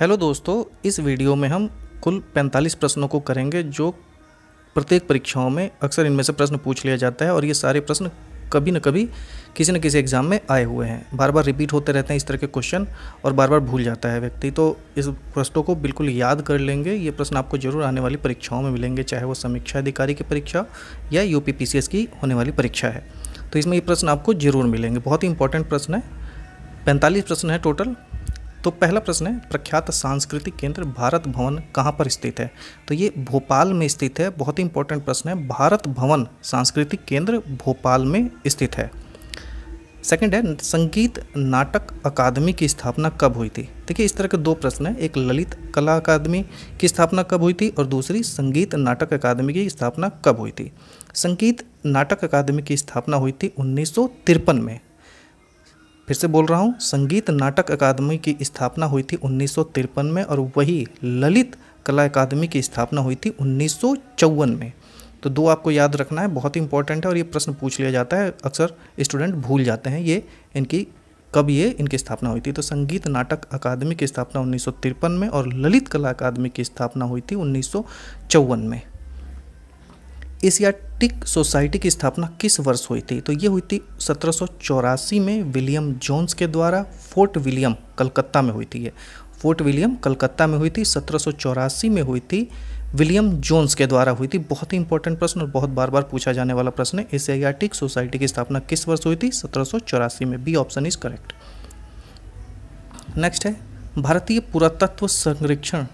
hello दोस्तों इस video में हम कुल 45 प्रश्नों को करेंगे जो प्रत्येक परीक्षाओं में अक्सर इनमें से प्रश्न पूछ लिया जाता है और ये सारे प्रश्न कभी न कभी किसी न किसी एग्ज़ाम में आए हुए हैं बार बार रिपीट होते रहते हैं इस तरह के क्वेश्चन और बार बार भूल जाता है व्यक्ति तो इस प्रश्नों को बिल्कुल याद कर लेंगे ये प्रश्न आपको जरूर आने वाली परीक्षाओं में मिलेंगे चाहे वो समीक्षा अधिकारी की परीक्षा या यू की होने वाली परीक्षा है तो इसमें ये प्रश्न आपको जरूर मिलेंगे बहुत ही इंपॉर्टेंट प्रश्न है पैंतालीस प्रश्न है टोटल तो पहला प्रश्न है प्रख्यात सांस्कृतिक केंद्र भारत भवन कहाँ पर स्थित है तो ये भोपाल में स्थित है बहुत ही इंपॉर्टेंट प्रश्न है भारत भवन सांस्कृतिक केंद्र भोपाल में स्थित है सेकंड है संगीत नाटक अकादमी की स्थापना कब हुई थी देखिए इस तरह के दो प्रश्न हैं एक ललित कला अकादमी की स्थापना कब हुई थी और दूसरी संगीत नाटक अकादमी की स्थापना कब हुई थी संगीत नाटक अकादमी की स्थापना हुई थी उन्नीस में फिर से बोल रहा हूँ संगीत नाटक अकादमी की स्थापना हुई थी उन्नीस में और वही ललित कला अकादमी की स्थापना हुई थी उन्नीस में तो दो आपको याद रखना है बहुत ही इंपॉर्टेंट है और ये प्रश्न पूछ लिया जाता है अक्सर स्टूडेंट भूल जाते हैं ये इनकी कब ये इनकी स्थापना हुई थी तो संगीत नाटक अकादमी की स्थापना उन्नीस में और ललित कला अकादमी की स्थापना हुई थी उन्नीस में एशियाटिक सोसाइटी की स्थापना किस वर्ष हुई थी तो ये हुई थी सत्रह में विलियम जोन्स के द्वारा फोर्ट विलियम कलकत्ता में हुई थी ये फोर्ट विलियम कलकत्ता में हुई थी सत्रह में हुई थी विलियम जोन्स के द्वारा हुई थी बहुत ही इंपॉर्टेंट प्रश्न और बहुत बार बार पूछा जाने वाला प्रश्न है एशियाटिक सोसाइटी की स्थापना किस वर्ष हुई थी सत्रह में B option is correct next है भारतीय पुरातत्व संरक्षण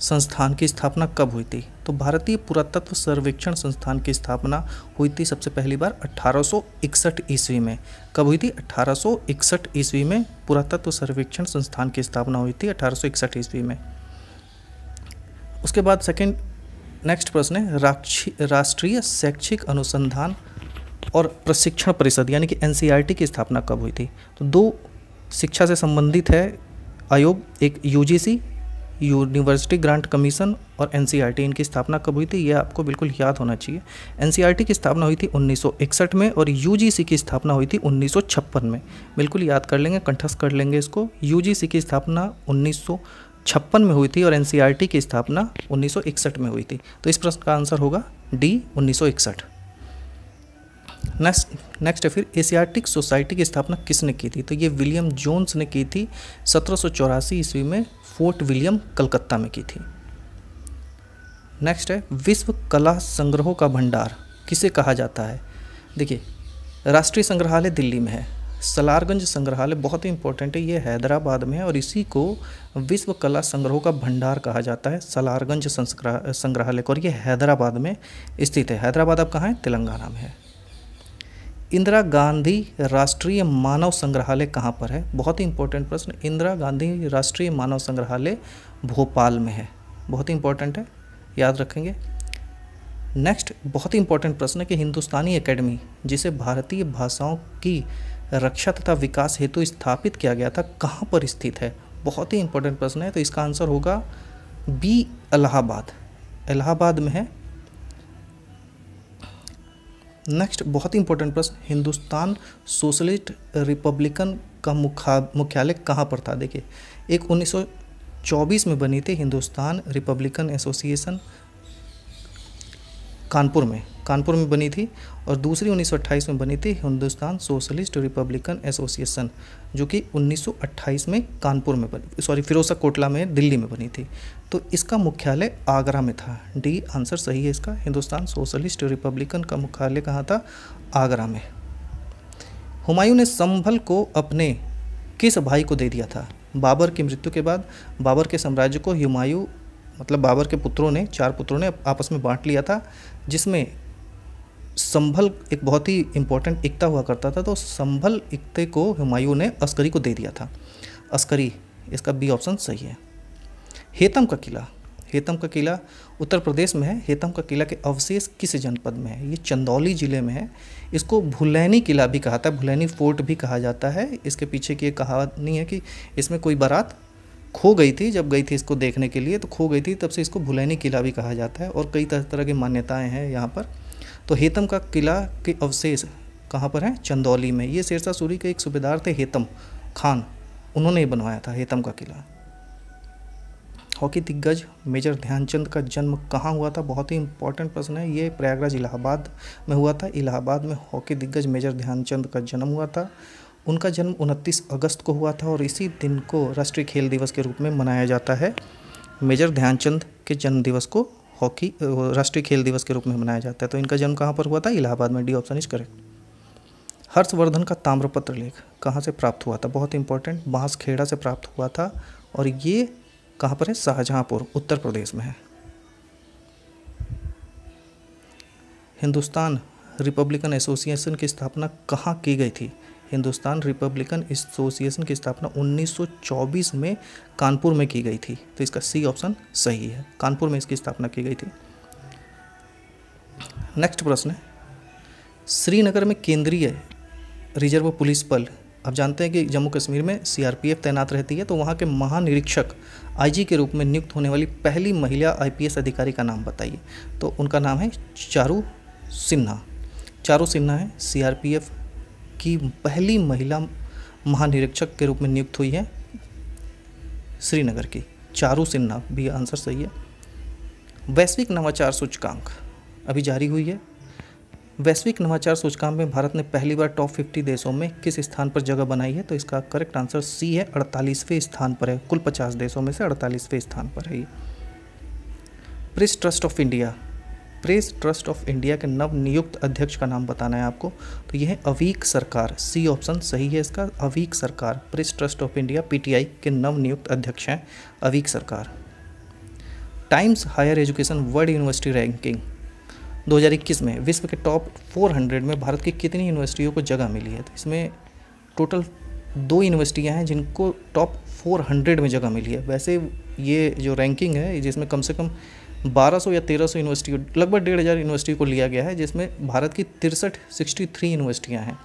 संस्थान की स्थापना कब हुई थी तो भारतीय पुरातत्व सर्वेक्षण संस्थान की स्थापना हुई थी सबसे पहली बार 1861 ईस्वी में कब हुई थी 1861 ईस्वी में पुरातत्व सर्वेक्षण संस्थान की स्थापना हुई थी 1861 ईस्वी में उसके बाद सेकंड नेक्स्ट प्रश्न है राष्ट्रीय शैक्षिक अनुसंधान और प्रशिक्षण परिषद यानी कि एन e की स्थापना कब हुई थी तो दो शिक्षा से संबंधित है आयोग एक यूजीसी यूनिवर्सिटी ग्रांट कमीशन और एन इनकी स्थापना कब हुई थी यह आपको बिल्कुल याद होना चाहिए एन की स्थापना हुई थी 1961 में और यू की स्थापना हुई थी 1956 में बिल्कुल याद कर लेंगे कंठस्थ कर लेंगे इसको यू की स्थापना उन्नीस में हुई थी और एन की स्थापना 1961 में हुई थी तो इस प्रश्न का आंसर होगा डी उन्नीस नेक्स्ट नेक्स्ट है फिर एशियाटिक सोसाइटी की स्थापना किसने की थी तो ये विलियम जोन्स ने की थी सत्रह ईस्वी में फोर्ट विलियम कलकत्ता में की थी नेक्स्ट है विश्व कला संग्रहों का भंडार किसे कहा जाता है देखिए राष्ट्रीय संग्रहालय दिल्ली में है सलारगंज संग्रहालय बहुत ही इंपॉर्टेंट है ये हैदराबाद में है और इसी को विश्व कला संग्रहों का भंडार कहा जाता है सलारगंज संग्रहालय को और ये हैदराबाद में स्थित है हैदराबाद अब कहाँ है तेलंगाना में है इंदिरा गांधी राष्ट्रीय मानव संग्रहालय कहाँ पर है बहुत ही इंपॉर्टेंट प्रश्न इंदिरा गांधी राष्ट्रीय मानव संग्रहालय भोपाल में है बहुत ही इंपॉर्टेंट है याद रखेंगे नेक्स्ट बहुत ही इंपॉर्टेंट प्रश्न है कि हिंदुस्तानी एकेडमी जिसे भारतीय भाषाओं की रक्षा तथा विकास हेतु स्थापित किया गया था कहाँ पर स्थित है बहुत ही इंपॉर्टेंट प्रश्न है तो इसका आंसर होगा बी इलाहाबाद इलाहाबाद में है नेक्स्ट बहुत ही इंपॉर्टेंट प्रश्न हिंदुस्तान सोशलिस्ट रिपब्लिकन का मुखा मुख्यालय कहाँ पर था देखिए एक 1924 में बनी थी हिंदुस्तान रिपब्लिकन एसोसिएशन कानपुर में कानपुर में बनी थी और दूसरी 1928 में बनी थी हिंदुस्तान सोशलिस्ट रिपब्लिकन एसोसिएशन जो कि 1928 में कानपुर में बनी सॉरी फिरोसा कोटला में दिल्ली में बनी थी तो इसका मुख्यालय आगरा में था डी आंसर सही है इसका हिंदुस्तान सोशलिस्ट रिपब्लिकन का मुख्यालय कहाँ था आगरा में हुमायूं ने संभल को अपने किस भाई को दे दिया था बाबर की मृत्यु के बाद बाबर के साम्राज्य को हुमायूं मतलब बाबर के पुत्रों ने चार पुत्रों ने आपस में बांट लिया था जिसमें संभल एक बहुत ही इम्पोर्टेंट इकता हुआ करता था तो संभल इकते को हुमायूं ने अस्करी को दे दिया था अस्करी इसका बी ऑप्शन सही है हेतम का किला हेतम का किला उत्तर प्रदेश में है हेतम का किला के अवशेष किस जनपद में है ये चंदौली ज़िले में है इसको भुलैनी किला भी कहा था है भुलैनी फोर्ट भी कहा जाता है इसके पीछे की एक कहानी है कि इसमें कोई बारात खो गई थी जब गई थी इसको देखने के लिए तो खो गई थी तब से इसको भुलैनी किला भी कहा जाता है और कई तरह तरह की मान्यताएँ हैं यहाँ पर तो हेतम का किला के अवशेष कहाँ पर हैं चंदौली में ये शेरशाह सूरी के एक सूबेदार थे हेतम खान उन्होंने ही बनवाया था हेतम का किला हॉकी दिग्गज मेजर ध्यानचंद का जन्म कहाँ हुआ था बहुत ही इंपॉर्टेंट प्रश्न है ये प्रयागराज इलाहाबाद में हुआ था इलाहाबाद में हॉकी दिग्गज मेजर ध्यानचंद का जन्म हुआ था उनका जन्म 29 अगस्त को हुआ था और इसी दिन को राष्ट्रीय खेल दिवस के रूप में मनाया जाता है मेजर ध्यानचंद के जन्म दिवस को हॉकी राष्ट्रीय खेल दिवस के रूप में मनाया जाता है तो इनका जन्म कहाँ पर हुआ था इलाहाबाद में D option is correct Harshavardhan का ताम्रपत्र लेख कहाँ से प्राप्त हुआ था बहुत इंपॉर्टेंट बांसखेड़ा से प्राप्त हुआ था और ये कहाँ पर है शाहजहाँपुर उत्तर प्रदेश में है हिंदुस्तान रिपब्लिकन एसोसिएशन की स्थापना कहाँ की गई थी हिंदुस्तान रिपब्लिकन एसोसिएशन की स्थापना 1924 में कानपुर में की गई थी तो इसका सी ऑप्शन सही है कानपुर में इसकी स्थापना की गई थी नेक्स्ट प्रश्न है श्रीनगर में केंद्रीय रिजर्व पुलिस बल आप जानते हैं कि जम्मू कश्मीर में सीआरपीएफ तैनात रहती है तो वहाँ के महानिरीक्षक आईजी के रूप में नियुक्त होने वाली पहली महिला आईपीएस अधिकारी का नाम बताइए तो उनका नाम है चारू सिन्हा चारू सिन्हा है सीआरपीएफ की पहली महिला महानिरीक्षक के रूप में नियुक्त हुई है श्रीनगर की चारू सिन्हा भी आंसर सही है वैश्विक नवाचार सूचकांक अभी जारी हुई है वैश्विक नवाचार सूचकांक में भारत ने पहली बार टॉप 50 देशों में किस स्थान पर जगह बनाई है तो इसका करेक्ट आंसर सी है अड़तालीसवें स्थान पर है कुल 50 देशों में से अड़तालीसवें स्थान पर है Press Trust of India Press Trust of India के नव नियुक्त अध्यक्ष का नाम बताना है आपको तो यह है अवीक सरकार सी ऑप्शन सही है इसका Aveek Sarkar Press Trust of India PTI के नव नियुक्त अध्यक्ष हैं Aveek Sarkar Times Higher Education World University Ranking 2021 में विश्व के टॉप 400 में भारत की कितनी यूनिवर्सिटियों को जगह मिली है तो इसमें टोटल दो यूनिवर्सिटियाँ हैं जिनको टॉप 400 में जगह मिली है वैसे ये जो रैंकिंग है जिसमें कम से कम 1200 या 1300 यूनिवर्सिटी लगभग डेढ़ हज़ार यूनिवर्सिटी को लिया गया है जिसमें भारत की तिरसठ सिक्सटी थ्री यूनिवर्सिटियाँ हैं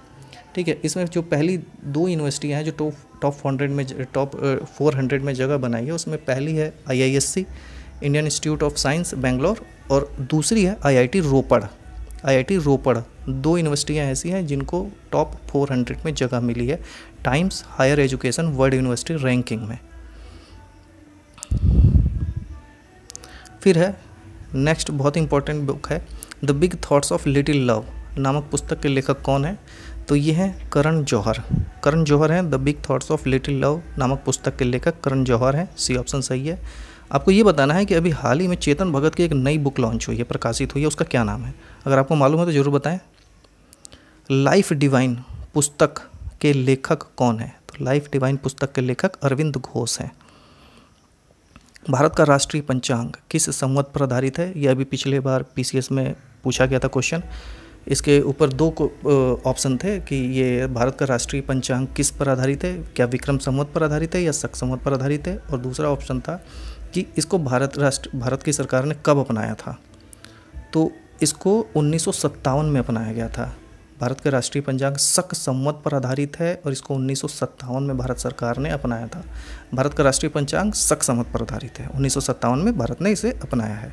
ठीक है इसमें जो पहली दो यूनिवर्सिटियाँ हैं जो टॉप टॉप हंड्रेड में टॉप फोर हंड्रेड में जगह बनाई है उसमें पहली है IISc Indian Institute of Science Bangalore और दूसरी है आईआईटी रोपड़ आईआईटी रोपड़ दो यूनिवर्सिटियाँ ऐसी हैं जिनको टॉप फोर में जगह मिली है Times Higher Education World University Ranking में फिर है नेक्स्ट बहुत इंपॉर्टेंट बुक है The Big Thoughts of Little Love नामक पुस्तक के लेखक कौन है तो ये हैं करण जौहर करण जौहर हैं The Big Thoughts of Little Love नामक पुस्तक के लेखक करण जौहर हैं सी ऑप्शन सही है आपको ये बताना है कि अभी हाल ही में चेतन भगत की एक नई बुक लॉन्च हुई है प्रकाशित हुई है उसका क्या नाम है अगर आपको मालूम है तो ज़रूर बताएं लाइफ डिवाइन पुस्तक के लेखक कौन है तो लाइफ डिवाइन पुस्तक के लेखक अरविंद घोष हैं भारत का राष्ट्रीय पंचांग किस संवत पर आधारित है यह अभी पिछले बार पी में पूछा गया था क्वेश्चन इसके ऊपर दो ऑप्शन थे कि ये भारत का राष्ट्रीय पंचांग किस पर आधारित है क्या विक्रम संवत पर आधारित है या शक संवत पर आधारित है और दूसरा ऑप्शन था कि इसको भारत राष्ट्र भारत की सरकार ने कब अपनाया था तो इसको उन्नीस में अपनाया गया था भारत का राष्ट्रीय पंचांग सक सम्मत पर आधारित है और इसको उन्नीस में भारत सरकार ने अपनाया था भारत का राष्ट्रीय पंचांग सक सम्मत पर आधारित है उन्नीस में भारत ने इसे अपनाया है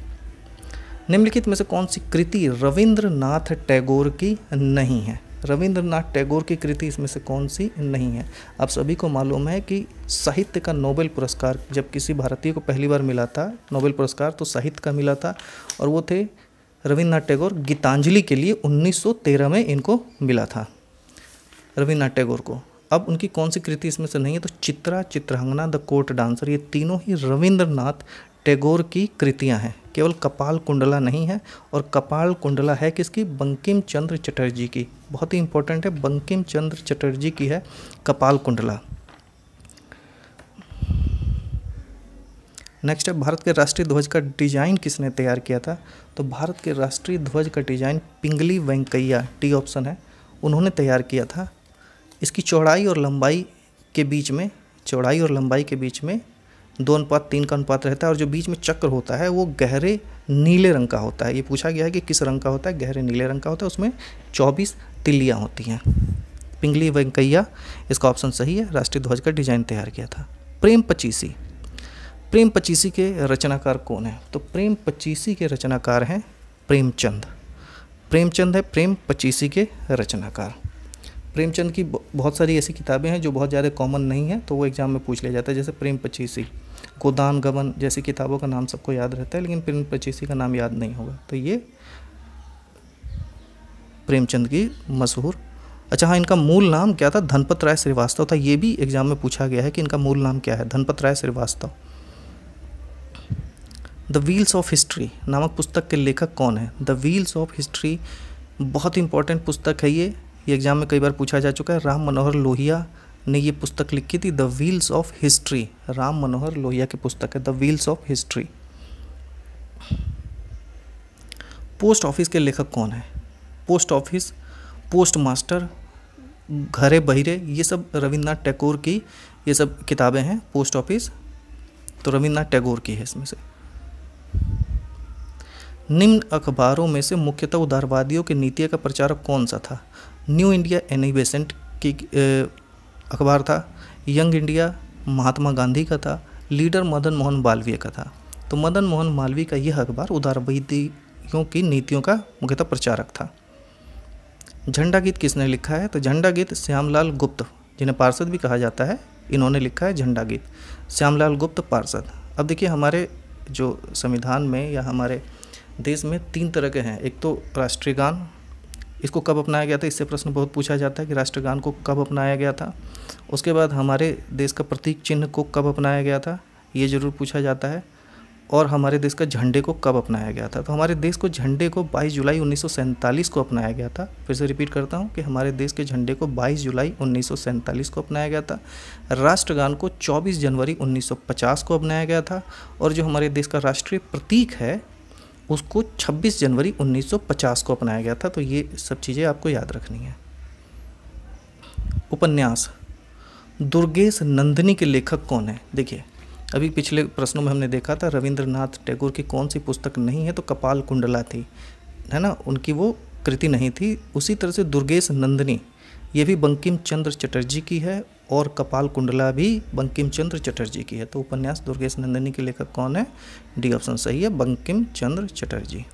निम्नलिखित में से कौन सी कृति रविंद्रनाथ टैगोर की नहीं है रविंद्रनाथ टैगोर की कृति इसमें से कौन सी नहीं है आप सभी को मालूम है कि साहित्य का नोबेल पुरस्कार जब किसी भारतीय को पहली बार मिला था नोबेल पुरस्कार तो साहित्य का मिला था और वो थे रविन्द्रनाथ टैगोर गीतांजलि के लिए 1913 में इनको मिला था रविन्द्रनाथ टैगोर को अब उनकी कौन सी कृति इसमें से नहीं है तो चित्रा चित्रहंगना द कोर्ट डांसर ये तीनों ही रविंद्रनाथ टैगोर की कृतियां हैं केवल कपाल कुंडला नहीं है और कपाल कुंडला है किसकी बंकिम चंद्र चटर्जी की बहुत ही इंपॉर्टेंट है बंकिम चंद्र चटर्जी की है कपाल कुंडला नेक्स्ट है भारत के राष्ट्रीय ध्वज का डिजाइन किसने तैयार किया था तो भारत के राष्ट्रीय ध्वज का design Pingali Venkayya T option है उन्होंने तैयार किया था इसकी चौड़ाई और लंबाई के बीच में चौड़ाई और लंबाई के बीच में दो अनुपात तीन का अनुपात रहता है और जो बीच में चक्र होता है वो गहरे नीले रंग का होता है ये पूछा गया है कि किस रंग का होता है गहरे नीले रंग का होता है उसमें चौबीस तिल्लियाँ होती हैं पिंगली वेंकैया इसका ऑप्शन सही है राष्ट्रीय ध्वज का डिजाइन तैयार किया था प्रेम पचीसी प्रेम पचीसी के रचनाकार कौन है तो प्रेम पचीसी के रचनाकार हैं प्रेमचंद प्रेमचंद है प्रेम पचीसी के रचनाकार प्रेमचंद की बहुत सारी ऐसी किताबें हैं जो बहुत ज़्यादा कॉमन नहीं है तो वो एग्ज़ाम में पूछ लिया जाता है जैसे प्रेम पचीसी गोदान गमन जैसी किताबों का नाम सबको याद रहता है लेकिन प्रेम पचीसी का नाम याद नहीं होगा तो ये प्रेमचंद की मशहूर अच्छा हाँ इनका मूल नाम क्या था धनपत राय श्रीवास्तव था ये भी एग्ज़ाम में पूछा गया है कि इनका मूल नाम क्या है Dhanpat Rai Srivastava The Wheels of History नामक पुस्तक के लेखक कौन है द व्हील्स ऑफ हिस्ट्री बहुत इंपॉर्टेंट पुस्तक है ये ये एग्ज़ाम में कई बार पूछा जा चुका है राम मनोहर लोहिया ने ये पुस्तक लिखी थी The Wheels of History Ram Manohar Lohia की पुस्तक है The Wheels of History Post Office के लेखक कौन है पोस्ट ऑफिस पोस्ट मास्टर घरे बहिरे ये सब रविन्द्रनाथ टैगोर की ये सब किताबें हैं पोस्ट ऑफिस तो रविन्द्रनाथ टैगोर की है इसमें से निम्न अखबारों में से मुख्यतः उदारवादियों की नीति का प्रचारक कौन सा था न्यू इंडिया एनी बेसेंट की अखबार था यंग इंडिया महात्मा गांधी का था लीडर मदन मोहन मालवीय का था तो मदन मोहन मालवीय का यह अखबार उदारवादियों की नीतियों का मुख्यतः प्रचारक था झंडा गीत किसने लिखा है तो झंडा गीत श्यामलाल गुप्त जिन्हें पार्षद भी कहा जाता है इन्होंने लिखा है झंडा गीत श्यामलाल गुप्त पार्षद अब देखिए हमारे जो संविधान में या हमारे देश में तीन तरह के हैं एक तो राष्ट्रीय गान इसको कब अपनाया गया था इससे प्रश्न बहुत पूछा जाता है कि राष्ट्रगान को कब अपनाया गया था उसके बाद हमारे देश का प्रतीक चिन्ह को कब अपनाया गया था ये ज़रूर पूछा जाता है और हमारे देश का झंडे को कब अपनाया गया था तो हमारे देश को झंडे को 22 जुलाई उन्नीस को अपनाया गया था फिर से रिपीट करता हूँ कि हमारे देश के झंडे को 22 जुलाई उन्नीस को अपनाया गया था राष्ट्रगान को 24 जनवरी 1950 को अपनाया गया था और जो हमारे देश का राष्ट्रीय प्रतीक है उसको 26 जनवरी 1950 को अपनाया गया था तो ये सब चीज़ें आपको याद रखनी है उपन्यास दुर्गेश नंदिनी के लेखक कौन है देखिए अभी पिछले प्रश्नों में हमने देखा था रविंद्रनाथ टैगोर की कौन सी पुस्तक नहीं है तो कपाल कुंडला थी है ना उनकी वो कृति नहीं थी उसी तरह से दुर्गेश नंदिनी ये भी बंकिम चंद्र चटर्जी की है और कपाल कुंडला भी बंकिम चंद्र चटर्जी की है तो उपन्यास दुर्गेश नंदिनी के लेखक कौन है डी ऑप्शन सही है बंकिम चंद्र चटर्जी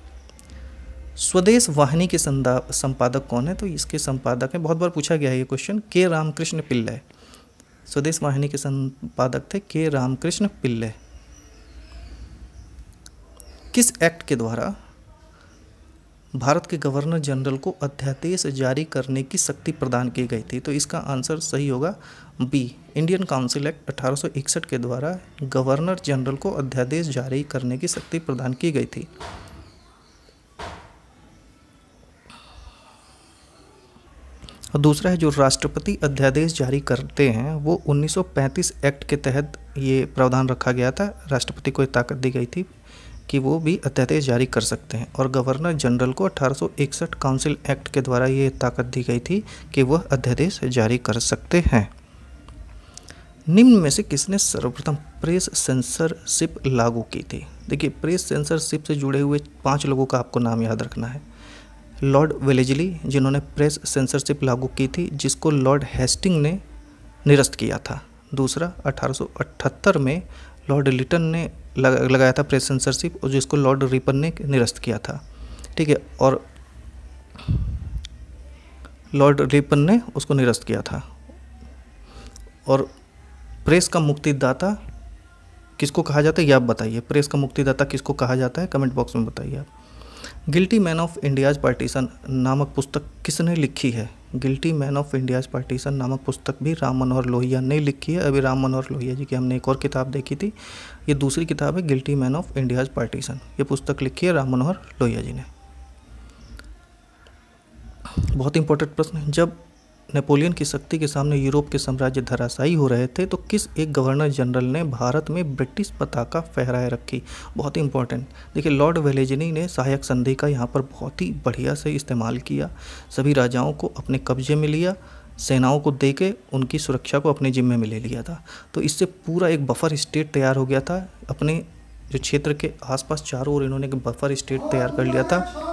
स्वदेश वाहिनी के संपादक कौन है तो इसके संपादक हैं बहुत बार पूछा गया है ये क्वेश्चन के रामकृष्ण पिल्ले स्वदेश वाहिनी के संपादक थे के रामकृष्ण पिल्ले किस एक्ट के द्वारा भारत के गवर्नर जनरल को अध्यादेश जारी करने की शक्ति प्रदान की गई थी तो इसका आंसर सही होगा बी इंडियन काउंसिल एक्ट अठारह के द्वारा गवर्नर जनरल को अध्यादेश जारी करने की शक्ति प्रदान की गई थी और दूसरा है जो राष्ट्रपति अध्यादेश जारी करते हैं वो 1935 एक्ट के तहत ये प्रावधान रखा गया था राष्ट्रपति को ये ताकत दी गई थी कि वो भी अध्यादेश जारी कर सकते हैं और गवर्नर जनरल को 1861 काउंसिल एक्ट के द्वारा ये ताकत दी गई थी कि वह अध्यादेश जारी कर सकते हैं निम्न में से किसने सर्वप्रथम प्रेस सेंसरशिप लागू की थी देखिए प्रेस सेंसरशिप से जुड़े हुए पांच लोगों का आपको नाम याद रखना है लॉर्ड वेलेजली जिन्होंने प्रेस सेंसरशिप लागू की थी जिसको लॉर्ड हेस्टिंग ने निरस्त किया था दूसरा 1878 में लॉर्ड लिटन ने लगाया था प्रेस सेंसरशिप और जिसको लॉर्ड रिपन ने निरस्त किया था ठीक है और लॉर्ड रिपन ने उसको निरस्त किया था और प्रेस का मुक्तिदाता किसको कहा जाता है यह आप बताइए प्रेस का मुक्तिदाता किसको कहा जाता है कमेंट बॉक्स में बताइए आप Guilty Man of India's Partition नामक पुस्तक किसने लिखी है Guilty Man of India's Partition नामक पुस्तक भी राम मनोहर लोहिया ने लिखी है अभी राम मनोहर लोहिया जी की हमने एक और किताब देखी थी ये दूसरी किताब है Guilty Man of India's Partition ये पुस्तक लिखी है राम मनोहर लोहिया जी ने बहुत इंपॉर्टेंट प्रश्न है जब नेपोलियन की शक्ति के सामने यूरोप के साम्राज्य धराशायी हो रहे थे तो किस एक गवर्नर जनरल ने भारत में ब्रिटिश पताका फहराए रखी बहुत ही इंपॉर्टेंट देखिए लॉर्ड वेलेजनी ने सहायक संधि का यहाँ पर बहुत ही बढ़िया से इस्तेमाल किया सभी राजाओं को अपने कब्जे में लिया सेनाओं को दे के उनकी सुरक्षा को अपने जिम्मे में ले लिया था तो इससे पूरा एक बफर स्टेट तैयार हो गया था अपने जो क्षेत्र के आसपास चारों ओर इन्होंने एक बफर स्टेट तैयार कर लिया था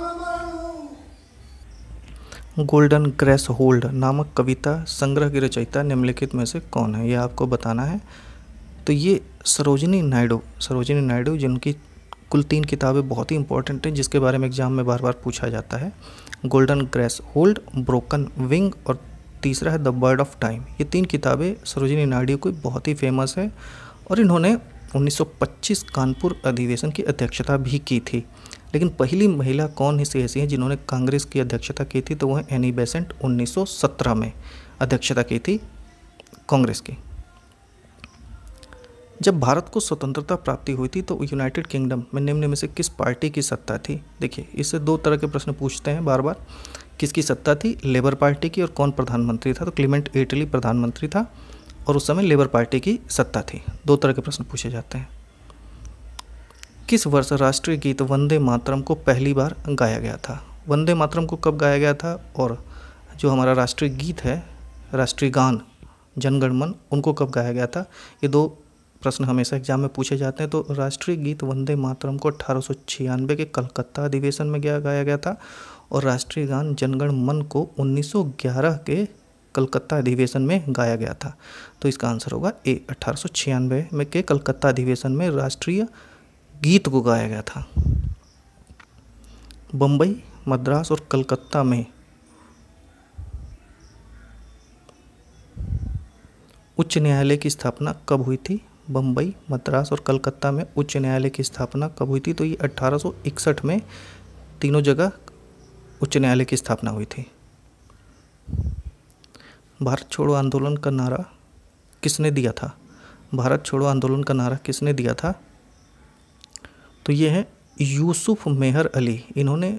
गोल्डन ग्रेस होल्ड नामक कविता संग्रह की रचयिता निम्नलिखित में से कौन है यह आपको बताना है तो ये सरोजनी नायडू सरोजनी नायडू जिनकी कुल तीन किताबें बहुत ही इंपॉर्टेंट हैं जिसके बारे में एग्जाम में बार बार पूछा जाता है golden threshold broken wing और तीसरा है द बर्ड ऑफ टाइम ये तीन किताबें सरोजनी नायडू की बहुत ही फेमस है और इन्होंने 1925 कानपुर अधिवेशन की अध्यक्षता भी की थी लेकिन पहली महिला कौन से ऐसी हैं जिन्होंने कांग्रेस की अध्यक्षता की थी तो वह एनी बेसेंट 1917 में अध्यक्षता की थी कांग्रेस की जब भारत को स्वतंत्रता प्राप्ति हुई थी तो यूनाइटेड किंगडम में निम्न में से किस पार्टी की सत्ता थी देखिए इससे दो तरह के प्रश्न पूछते हैं बार बार किसकी सत्ता थी लेबर पार्टी की और कौन प्रधानमंत्री था तो क्लीमेंट एटली प्रधानमंत्री था और उस समय लेबर पार्टी की सत्ता थी दो तरह के प्रश्न पूछे जाते हैं किस वर्ष राष्ट्रीय गीत वंदे मातरम को पहली बार गाया गया था वंदे मातरम को कब गाया गया था और जो हमारा राष्ट्रीय गीत है राष्ट्रीय गान जनगणमन उनको कब गाया गया था ये दो प्रश्न हमेशा एग्जाम में पूछे जाते हैं तो राष्ट्रीय गीत वंदे मातरम को अठारह के कलकत्ता अधिवेशन में गया गाया गया था और राष्ट्रीय गान जनगण मन को 1911 के कलकत्ता अधिवेशन में गाया गया था तो इसका आंसर होगा ए अठारह में के कलकत्ता अधिवेशन में राष्ट्रीय गीत को गाया गया था बम्बई मद्रास और कलकत्ता में उच्च न्यायालय की स्थापना कब हुई थी बम्बई मद्रास और कलकत्ता में उच्च न्यायालय की स्थापना कब हुई थी तो ये 1861 में तीनों जगह उच्च न्यायालय की स्थापना हुई थी भारत छोड़ो आंदोलन का नारा किसने दिया था भारत छोड़ो आंदोलन का नारा किसने दिया था तो ये हैं यूसुफ मेहर अली इन्होंने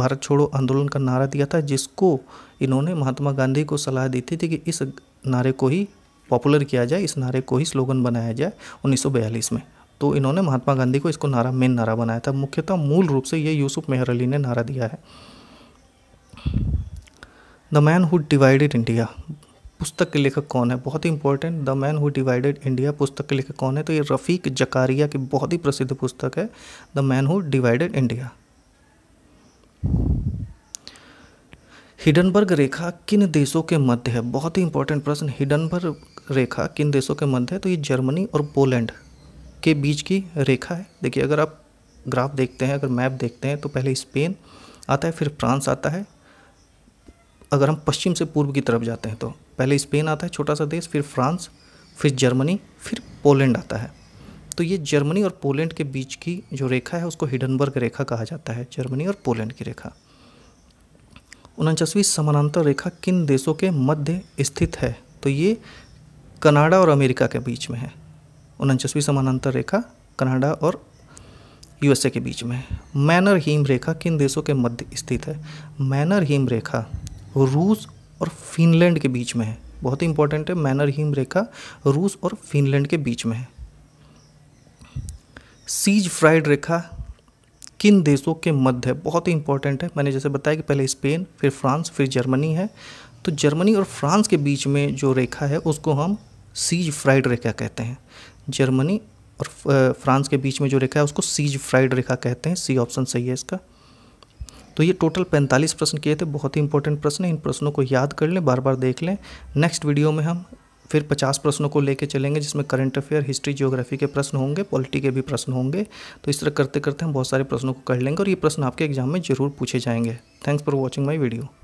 भारत छोड़ो आंदोलन का नारा दिया था जिसको इन्होंने महात्मा गांधी को सलाह दी थी, थी कि इस नारे को ही पॉपुलर किया जाए इस नारे को ही स्लोगन बनाया जाए 1942 में तो इन्होंने महात्मा गांधी को इसको नारा मेन नारा बनाया था मुख्यतः मूल रूप से ये यूसुफ मेहर अली ने नारा दिया है The Man Who Divided India पुस्तक के लेखक कौन है बहुत ही important The Man Who Divided India पुस्तक के लेखक कौन है तो ये रफ़ीक जकारिया की बहुत ही प्रसिद्ध पुस्तक है The Man Who Divided India Hindenburg रेखा किन देशों के मध्य है बहुत ही इंपॉर्टेंट प्रश्न हिडनबर्ग रेखा किन देशों के मध्य है तो ये जर्मनी और पोलैंड के बीच की रेखा है देखिए अगर आप ग्राफ देखते हैं अगर मैप देखते हैं तो पहले स्पेन आता है फिर फ्रांस आता है अगर हम पश्चिम से पूर्व की तरफ जाते हैं तो पहले स्पेन आता है छोटा सा देश फिर फ्रांस फिर जर्मनी फिर पोलैंड आता है तो ये जर्मनी और पोलैंड के बीच की जो रेखा है उसको हिडनबर्ग रेखा कहा जाता है जर्मनी और पोलैंड की रेखा उनचासवीं समानांतर रेखा किन देशों के मध्य स्थित है तो ये कनाडा और अमेरिका के बीच में है उनचासवीं समानांतर रेखा कनाडा और यूएसए के बीच में है मैनर हीम रेखा किन देशों के मध्य स्थित है मैनर हीम रेखा रूस और फिनलैंड के बीच में है बहुत ही इंपॉर्टेंट है मैनर हिम रेखा रूस और फिनलैंड के बीच में है सीज फ्राइड रेखा किन देशों के मध्य है बहुत ही इंपॉर्टेंट है मैंने जैसे बताया कि पहले स्पेन फिर फ्रांस फिर जर्मनी है तो जर्मनी और फ्रांस के बीच में जो रेखा है उसको हम सीज फ्राइड रेखा कहते हैं जर्मनी और फ्रांस के बीच में जो रेखा है उसको सीज फ्राइड रेखा कहते हैं सी ऑप्शन सही है इसका तो ये टोटल 45 प्रश्न किए थे बहुत ही इंपॉर्टेंट प्रश्न है इन प्रश्नों को याद कर लें बार बार देख लें नेक्स्ट वीडियो में हम फिर 50 प्रश्नों को लेकर चलेंगे जिसमें करंट अफेयर हिस्ट्री जियोग्राफी के प्रश्न होंगे पॉलिटी के भी प्रश्न होंगे तो इस तरह करते करते हम बहुत सारे प्रश्नों को कर लेंगे और ये प्रश्न आपके एग्जाम में जरूर पूछे जाएंगे thanks for watching my video